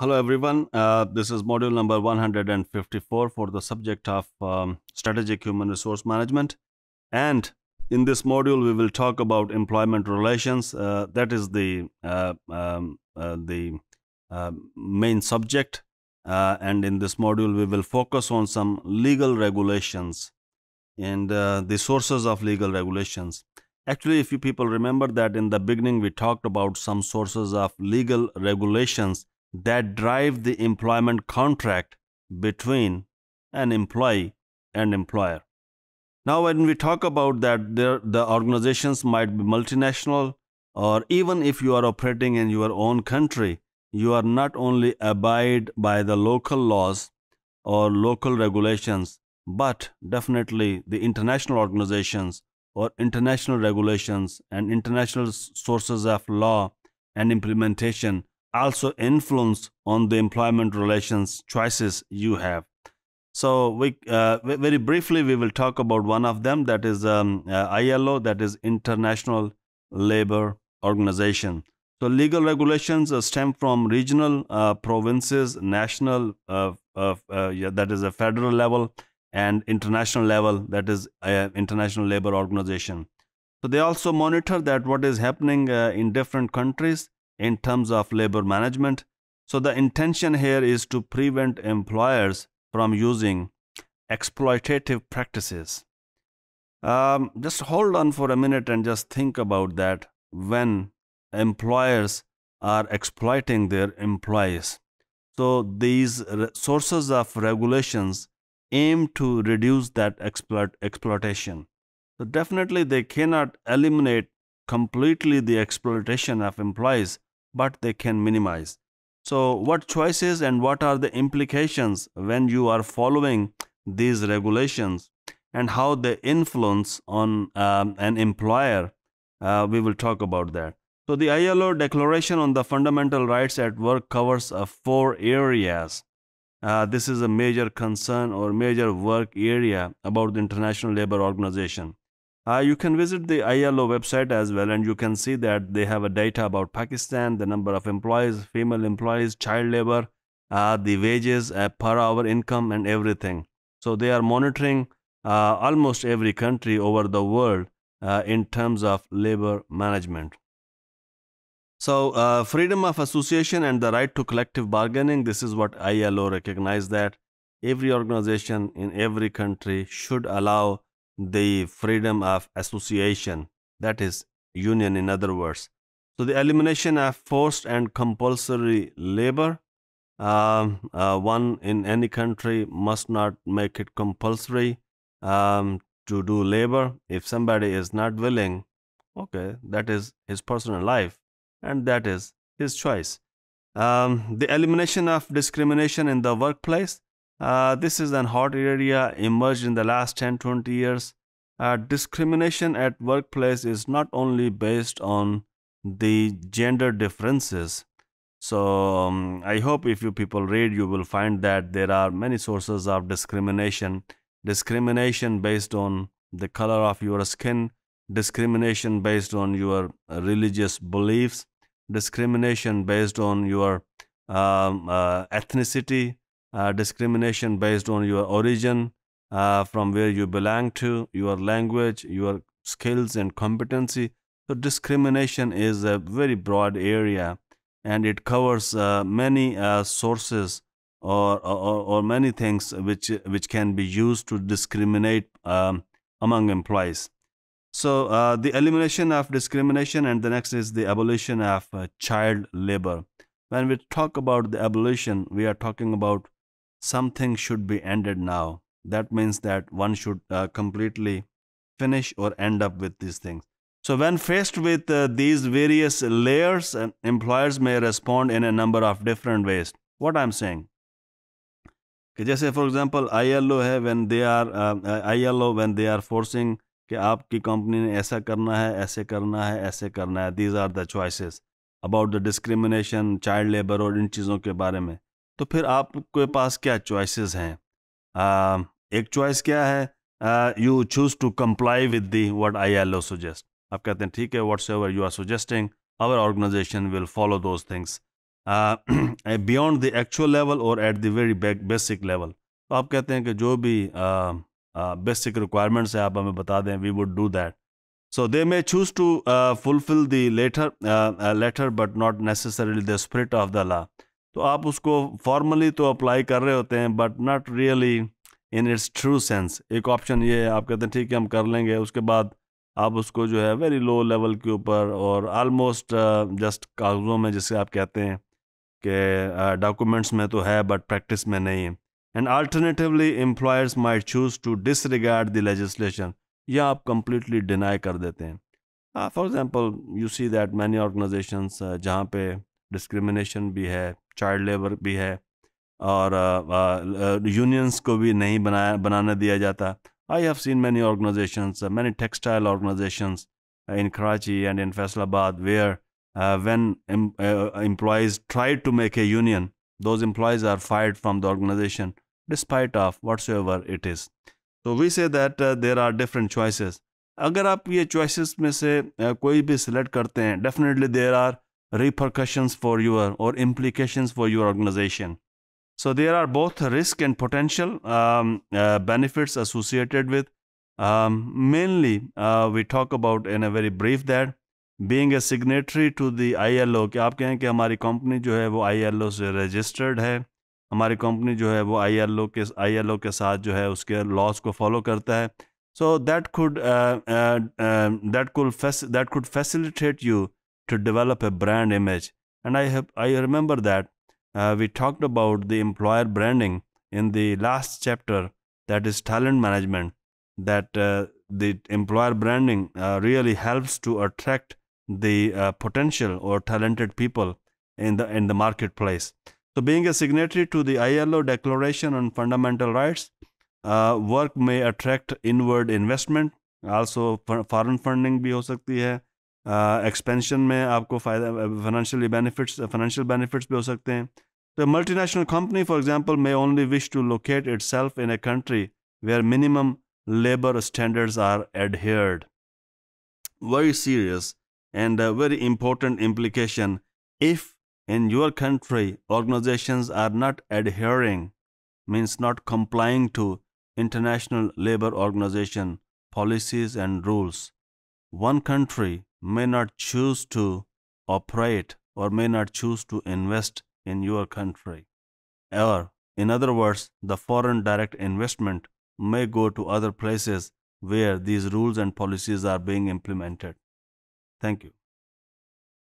Hello everyone, uh, this is module number 154 for the subject of um, strategic human resource management. And in this module, we will talk about employment relations. Uh, that is the, uh, um, uh, the uh, main subject. Uh, and in this module, we will focus on some legal regulations and the sources of legal regulations. Actually, if you people remember that in the beginning, we talked about some sources of legal regulations that drive the employment contract between an employee and employer. Now, when we talk about that, there, the organizations might be multinational, or even if you are operating in your own country, you are not only abide by the local laws or local regulations, but definitely the international organizations or international regulations and international sources of law and implementation also influence on the employment relations choices you have. So we uh, very briefly we will talk about one of them that is um, uh, ILO that is International Labor Organization. So legal regulations uh, stem from regional, uh, provinces, national, uh, uh, uh, yeah, that is a federal level, and international level that is International Labor Organization. So they also monitor that what is happening in different countries in terms of labor management. So the intention here is to prevent employers from using exploitative practices. Um, just hold on for a minute and just think about that when employers are exploiting their employees. So these sources of regulations aim to reduce that exploit exploitation. So definitely they cannot eliminate completely the exploitation of employees, but they can minimize. So what choices and what are the implications when you are following these regulations and how they influence on um, an employer, uh, we will talk about that. So the ILO Declaration on the Fundamental Rights at Work covers uh, four areas. Uh, this is a major concern or major work area about the International Labour Organization. Uh, you can visit the ILO website as well, and you can see that they have a data about Pakistan, the number of employees, female employees, child labor, uh, the wages uh, per hour income, and everything. So they are monitoring uh, almost every country over the world uh, in terms of labor management. So uh, freedom of association and the right to collective bargaining, this is what ILO recognized that every organization in every country should allow the freedom of association, that is, union in other words. So the elimination of forced and compulsory labor, um, uh, one in any country must not make it compulsory um, to do labor. If somebody is not willing, okay, that is his personal life and that is his choice. Um, the elimination of discrimination in the workplace, uh, this is an hot area emerged in the last 10 20 years. Uh, discrimination at workplace is not only based on the gender differences. So um, I hope if you people read, you will find that there are many sources of discrimination. Discrimination based on the color of your skin, discrimination based on your religious beliefs, discrimination based on your um, uh, ethnicity, uh, discrimination based on your origin, uh, from where you belong to, your language, your skills and competency. So discrimination is a very broad area and it covers uh, many uh, sources or, or, or, many things which, which can be used to discriminate um, among employees. So uh, the elimination of discrimination and the next is the abolition of uh, child labor when we talk about the abolition, we are talking about something should be ended now. That means that one should uh, completely finish or end up with these things. So when faced with uh, these various layers, uh, employers may respond in a number of different ways. What I'm saying, कि जैसे for example ILO है when they are, ILO when they are forcing कि आपकी company ने ऐसा करना है do this. है ऐसे करना है these are the choices about the discrimination child तो फिर आपके पास क्या चॉइसेस हैं एक चॉइस क्या है you choose to comply with the what I L O suggest आप कहते हैं ठीक है whatsoever you are suggesting our organization will follow those things beyond the actual level और at the very basic level तो आप कहते हैं कि जो भी बेसिक रिक्वायरमेंट्स है आप हमें बता दें we would do that so they may choose to fulfil the letter letter but not letter, the spirit of the law तो आप उसको फॉर्मली तो अप्लाई कर रहे होते हैं but not really in its true sense एक ऑप्शन ये आप कहते हैं ठीक है हम कर लेंगे उसके बाद आप उसको जो है वेरी लो लेवल के ऊपर और आलमोस्ट जस्ट कागज़ों में जिसे आप कहते हैं कि डॉक्यूमेंट्स uh, में तो है बट प्रैक्टिस में नहीं है and alternatively employers may choose to disregard the legislation या आप कम्प्लीटली डिनाई कर देते हैं for example you see that many organizations जहाँ पे डिस्क्रिमिनेशन भी है चाइल्ड लेबर भी है और यूनियंस को भी नहीं बनाया बनाने दिया जाता I have seen many organizations many textile organizations in Karachi and in Faisalabad where when employees try to make a union those employees are fired from the organization despite of whatsoever it is तो we say that there are different choices अगर आप ये choices में से uh, कोई भी select करते हैं definitely there are repercussions for your or implications for your organization. So there are both risk and potential um, uh, benefits associated with. Um, mainly, uh, we talk about in a very brief that being a signatory to the ILO कि आप कहें कि हमारी company जो है वो ILO से registered है हमारी कंपनी जो है वो ILO के ILO के साथ जो है उसके लॉज को फॉलो करता है so that could that could that could facilitate you to develop a brand image. And I, have, I remember that uh, we talked about the employer branding in the last chapter, that is talent management, that uh, the employer branding uh, really helps to attract the uh, potential or talented people in the, in the marketplace. So, being a signatory to the ILO Declaration on Fundamental Rights, uh, work may attract inward investment, also foreign funding भी हो सकती है Expansion may आपको financial benefits. Benefits financial benefits भी हो सकते हैं तो multinational company for example may only wish to locate itself in a country where labor standards are adhered. Very serious and uh, very important implication if in your country organizations are not adhering means not complying to international labor organization policies and rules one country may not choose to operate or may not choose to invest in your country. Or, in other words, the foreign direct investment may go to other places where these rules and policies are being implemented. Thank you.